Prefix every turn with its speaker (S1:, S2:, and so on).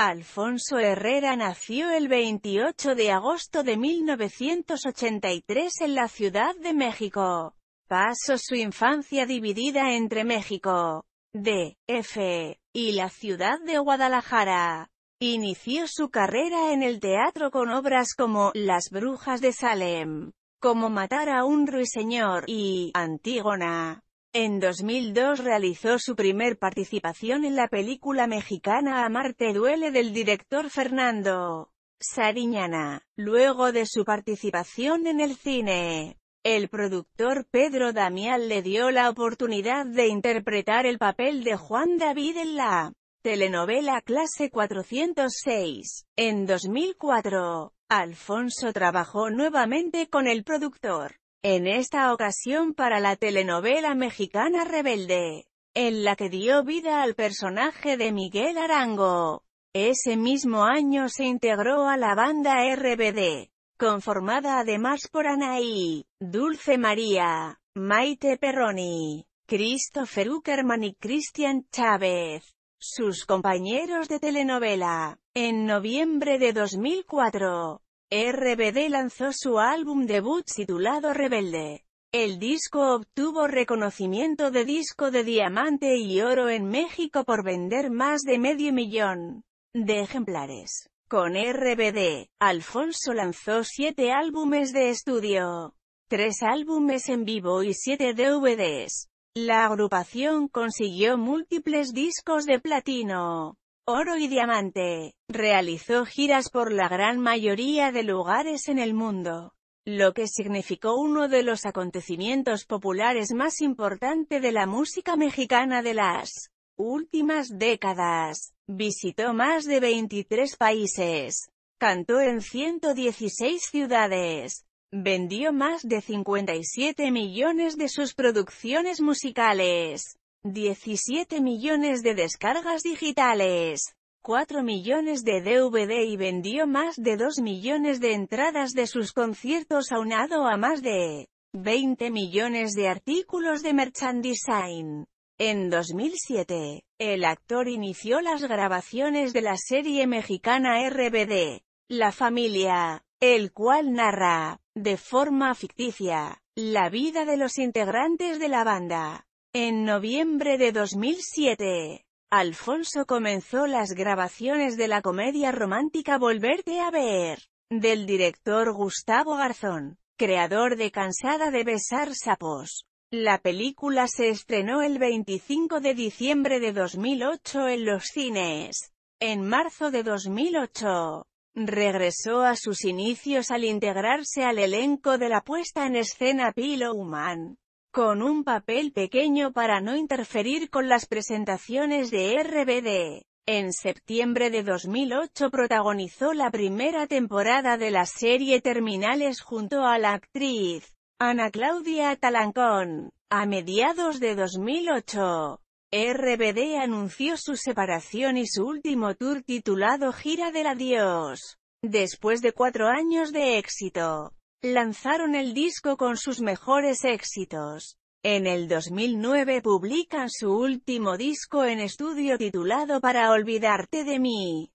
S1: Alfonso Herrera nació el 28 de agosto de 1983 en la Ciudad de México. Pasó su infancia dividida entre México, D.F. y la ciudad de Guadalajara. Inició su carrera en el teatro con obras como Las Brujas de Salem, como Matar a un Ruiseñor y Antígona. En 2002 realizó su primer participación en la película mexicana Amarte duele del director Fernando Sariñana. Luego de su participación en el cine, el productor Pedro Damián le dio la oportunidad de interpretar el papel de Juan David en la telenovela Clase 406. En 2004, Alfonso trabajó nuevamente con el productor en esta ocasión para la telenovela mexicana Rebelde, en la que dio vida al personaje de Miguel Arango. Ese mismo año se integró a la banda RBD, conformada además por Anaí, Dulce María, Maite Perroni, Christopher Uckerman y Christian Chávez, sus compañeros de telenovela. En noviembre de 2004, RBD lanzó su álbum debut titulado Rebelde. El disco obtuvo reconocimiento de disco de diamante y oro en México por vender más de medio millón de ejemplares. Con RBD, Alfonso lanzó siete álbumes de estudio, tres álbumes en vivo y siete DVDs. La agrupación consiguió múltiples discos de platino oro y diamante. Realizó giras por la gran mayoría de lugares en el mundo, lo que significó uno de los acontecimientos populares más importantes de la música mexicana de las últimas décadas. Visitó más de 23 países, cantó en 116 ciudades, vendió más de 57 millones de sus producciones musicales. 17 millones de descargas digitales, 4 millones de DVD y vendió más de 2 millones de entradas de sus conciertos aunado a más de 20 millones de artículos de merchandising. En 2007, el actor inició las grabaciones de la serie mexicana RBD, La Familia, el cual narra, de forma ficticia, la vida de los integrantes de la banda. En noviembre de 2007, Alfonso comenzó las grabaciones de la comedia romántica Volverte a ver, del director Gustavo Garzón, creador de Cansada de besar sapos. La película se estrenó el 25 de diciembre de 2008 en los cines. En marzo de 2008, regresó a sus inicios al integrarse al elenco de la puesta en escena Pilo Human con un papel pequeño para no interferir con las presentaciones de RBD. En septiembre de 2008 protagonizó la primera temporada de la serie Terminales junto a la actriz Ana Claudia Talancón. A mediados de 2008, RBD anunció su separación y su último tour titulado Gira del Adiós. Después de cuatro años de éxito, Lanzaron el disco con sus mejores éxitos. En el 2009 publican su último disco en estudio titulado Para olvidarte de mí.